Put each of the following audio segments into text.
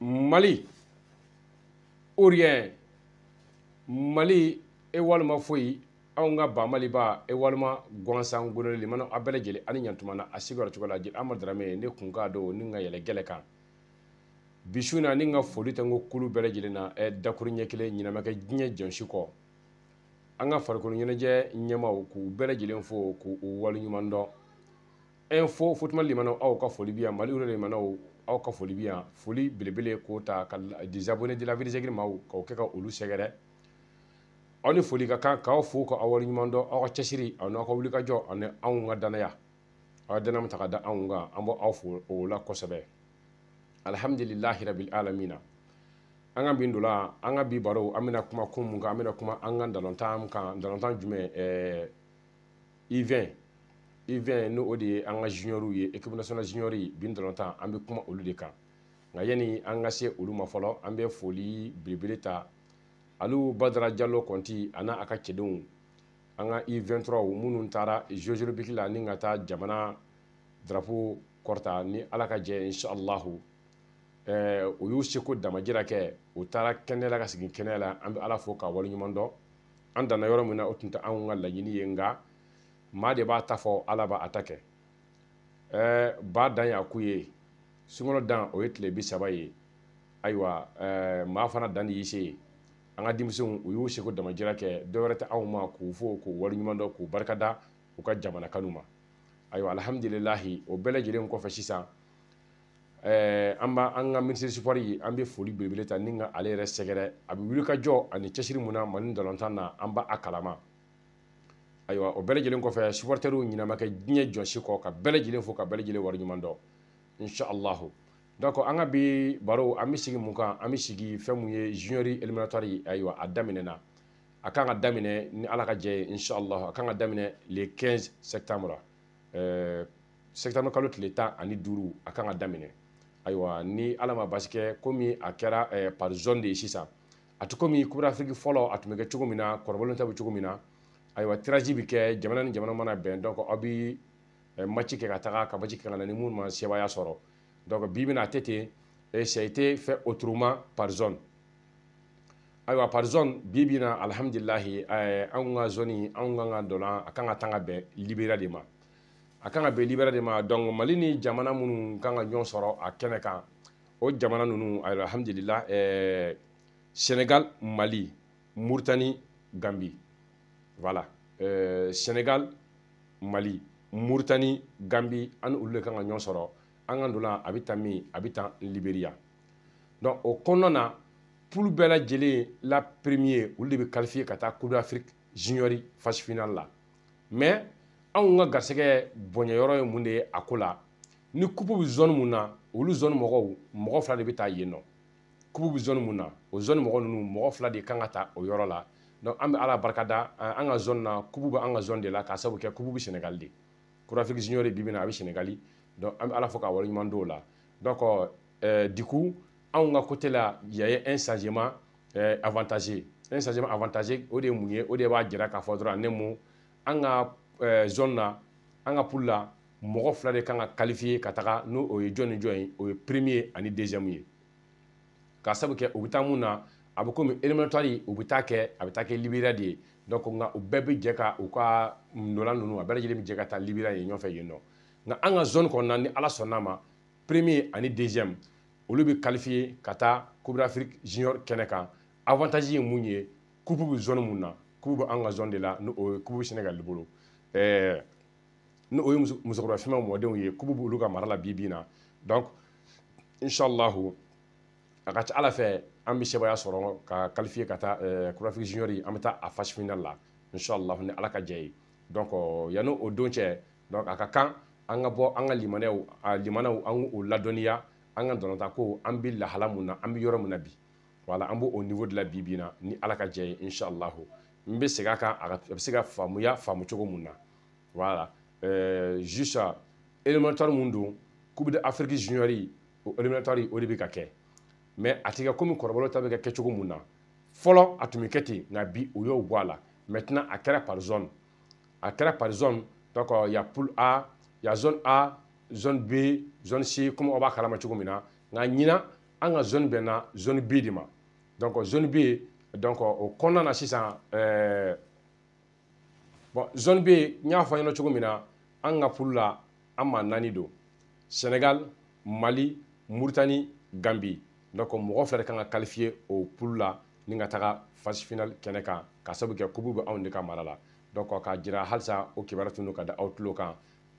Mali ou rien Mali e walima foyi anw ka ba maliba e walima gwansan golo limana a bɛɛ lajɛlen ani ɲantuma na a sigiyɔrɔ cogo la jeli amadu darame ne kun ka don ni ka yɛlɛ gɛlɛ kan bisu na ni ka foli tɛ n ko kulu bɛɛ lajɛlen na ɛ dakuru ɲɛ kelen ɲɛnamakɛ diɲɛ jɔnsi kɔ an ka farikolo ɲɛnajɛ ɲɛmaw k'u bɛɛ lajɛlen fo k'u waleɲuman dɔn ɛ fo fotuma limanaw aw ka foli bi yan mali yɛrɛ limanaw aw ka foli bi yan foli belebele k'o ta ka dizabone de la vie de maaw k'o kɛ ka olu sɛgɛrɛ aw ni foli ka kan k'aw fo ka aw waleɲuman dɔn aw ka cɛsiri ani aw n'aw ka wulikajɔ ani anw ka danaya aw ka danaya min ta ka da anw kan an b'o aw fo o la kosɛbɛ alihamdulilahi rabil alamina an ka bin dola an ka bi baro an bɛna kuma kun mun kan an bɛna kuma an ka dalɔntan kan dalɔntan jumɛn ɛɛ ivɛn ivɛn ni o de ye an ka juniorw ye ekipu nasional junior bin dɔrɔntan an bɛ kuma olu de kan nka yanni an ka se olu ma fɔlɔ an bɛ foli belebele ta alu badara jalo kɔnti a n'a a ka cɛdenw an ka i23 minnu taara jozolobiki la ni ka taa jamana drapo kɔrɔta ni ala ka jɛ inshallahu ɛɛ o y'u seko damajira kɛ o taara kɛnɛ la ka segin kɛnɛ la an bɛ ala fo k'a waleɲuman dɔn an danna yɔrɔ min na o tun tɛ anw ka laɲini ye nka maa de b'a ta fɔ ala b'a a ta kɛ ɛɛ ba dan y'a ku ye sunkalo dan o ye tile bi saba ye ayiwa ɛɛ maa fana dan de y'i se ye an ka denmisɛnw u y'u seko damajira kɛ dɔwɛrɛ tɛ anw ma k'u fo k'u waleɲuman dɔn k'u barikada u ka jamana kanu ma ayiwa alihamudulilahi o bɛɛ lajɛlen kɔfɛ sisan ɛɛ an b'a an ka minisiri sipɔri an bɛ foli belebele ta ni ka ale yɛrɛ sɛgɛrɛ a bɛ wuli ka jɔ ani cɛsiri mun na mali dɔlɔntan na an b'a kalama ayiwa o bɛɛ lajɛlen kɔfɛ supporters ɲinama kɛ diɲɛ jɔsi kɔ ka bɛɛ lajɛlen fo ka bɛɛ lajɛlen wari ɲuman dɔn insha donc an ka bi baro an bɛ sigi mun kan an bɛ sigi fɛn mun ye junior éliminatoire ayiwa a daminɛna a kan ka daminɛ ni ala ka jɛ ye insha a kan ka daminɛ le 15 septembre euh, septembre kalo tile tan ani duuru a kan ka daminɛ ayiwa ni ala ma basi kɛ komi a kɛra eh, par zone de ye sisan a tɛ komi coupe d'afrique fɔlɔ a tun bɛ kɛ cogo min na kɔrɔbɔlen ta bɛ cogo min na ayiwa tiraji bi kɛ jamana ni jamana mana bɛn donc aw bi match kɛ ka taga ka match kɛ ka na ni minnu ma sebaya sɔrɔ donc bi bɛna a tɛ ten et ça a été fait autrement par zone ayiwa par zone bi bi na alhamdulilahi ɛɛ anw ka zone anw kan ka dɔlan a kan ka tan ka bɛn libéria de ma a kan ka bɛn libéria de ma donc mali ni jamana minnu kan ka ɲɔgɔn sɔrɔ a kɛnɛ kan o jamana ninnu alhamdulilah ɛɛ sénégal mali mauritanie gambie. voilà euh, sénégal mali mauritanie gambi an olu le kan ka ɲɔgɔn sɔrɔ an ka ndolan a bɛ taa min a bɛ taa liberiya donc o kɔnɔna na pulu bɛɛ lajɛlen la premier olu de bɛ qualifier ka taa coupe d'afrique juniori phase finale la mais anw ka garisɛgɛ bɔnyɛyɔrɔ ye mun de ye a ko la ni kupu bɛ zone mun na olu zone mɔgɔw mɔgɔ fila de bɛ taa yen nɔ kupu bɛ zone mun na o zone mɔgɔ ninnu mɔgɔ fila de kan ka taa o yɔrɔ la donc an bɛ ala barikada an ka zone na kubu bɛ an ka zone de la k'a sabu kɛ kubu bɛ sénégal de cour afrique junior de bi bi na a bɛ sénégali donc an bɛ ala fo k'a waleɲuman dɔw la donc euh, euh, du coup anw ka côté la il y a eu un changement euh, avantagé un changement avantagé o de ye mun ye o de b'a jira k'a fɔ dɔrɔn ne mun an ka euh, zone na an ka poule la mɔgɔ fila de kan ka qualifier ka taga n'o o ye jɔn ni jɔn ye o ye premier ani deuxième ye k'a sabu kɛ o bɛ taa mun na a bɛ komi éliminatoire u bɛ taa kɛ a bɛ taa kɛ liberiya de ye donc nka u bɛɛ bɛ jɛ ka u ka ndolan ninnu a bɛɛ lajɛlen bɛ jɛ ka taa liberiya yen ɲɔfɛ yen nɔ nka an ka zone kɔnɔna ni ala sɔnn'a ma premier ani deuxième olu bɛ qualifier ka taa coupe d'afrique junior kɛnɛ kan avantage ye mun ye coupe bɛ zone mun na coupe bɛ an ka zone de la ni o ye coupe bɛ sénégal bolo ɛɛ ni o ye musokɔrɔba fimanw mɔdenw ye coupe b'olu ka mara la bi bi in na donc inshallahu a ka ca ala fɛ an bɛ sebaaya sɔrɔ ka kalifiye ka taa kurafiki junior an bɛ taa a fasi final la inshallah ni ala ka jɛ ye donc yanni o don cɛ donc a ka kan an ka bɔ an ka limanaw limanaw an k'o ladɔnniya an ka dɔnta ko an bɛ lahala mun na an bɛ yɔrɔ mun na bi wala an b'o niveau de la bi bi na ni ala ka jɛ ye inshallah n bɛ segin a kan a bɛ se ka faamuya faamu cogo mun na wala ɛɛ juste élémentaire mun don coupe d'afrique junior o élémentaire o de bɛ ka kɛ mɛ a ti kɛ komi kɔrɔbɔrɔw ta bɛ kɛ kɛcogo mun na fɔlɔ a tun bɛ kɛ ten nka bi u y'o bɔ a la maintenant a kɛra par zone a kɛra par zone donc il euh, y a poule A il y a zone A zone B zone C comme aw b'a kalama cogo min na nka ɲina an ka zone bɛnna zone B de ma donc euh, zone B donc euh, o kɔnɔna na sisan ɛɛ bon zone B n y'a fɔ an ɲɛna cogo min na an ka poule la an maa naani don Sénégal Mali Mauritanie Gambie donc mɔgɔ fila de kan ka kalifiye o poule la ni ka taga phase finale kɛnɛ kan ka sabu kɛ kubu bɛ anw de ka mara la donc k'a jira halisa o kibaruya tun do ka da aw tulo kan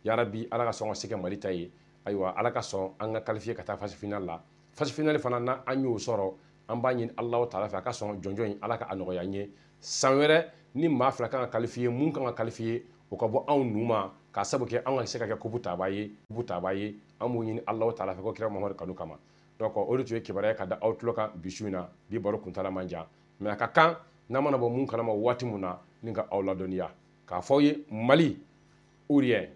yarabi ala ka sɔn ka se kɛ mali ta ye ayiwa ala ka sɔn an ka kalifiye ka taa phase finale la phase finale fana na an y'o sɔrɔ an b'a ɲini alaw ta ala fɛ a ka sɔn jɔnjɔn in ala ka a nɔgɔya an ye san wɛrɛ ni maa fila kan ka kalifiye mun kan ka kalifiye o ka bɔ anw nu ma k'a sabu kɛ an ka se ka kɛ kubu taaba ye kubu taaba ye an b'o ɲini alaw ta ala fɛ ko kira mamadu kanu kama donc o de tun ye kibaruya ka da aw tulo kan bi su in na bi baro kuntala man jan mɛ a ka kan n'an mana bɔ mun kalama waati mun na ni ka aw ladɔnniya k'a fɔ aw ye mali ou rien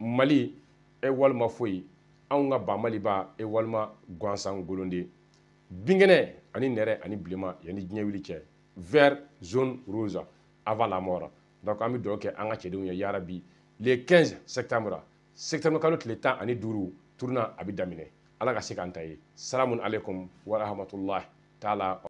mali e walima foyi anw ka ba maliba e walima gansan golonden binkɛnɛ ani nɛrɛ ani bilenma yanni diɲɛ wuli cɛ vert zone rose avant la mort donc an bɛ dɔw kɛ an ka cɛdenw ye yarabi le 15 septembre septembre kalo tile tan ani duuru turuna a bɛ daminɛ ala ka se k'an ta ye salamun alekum wa taala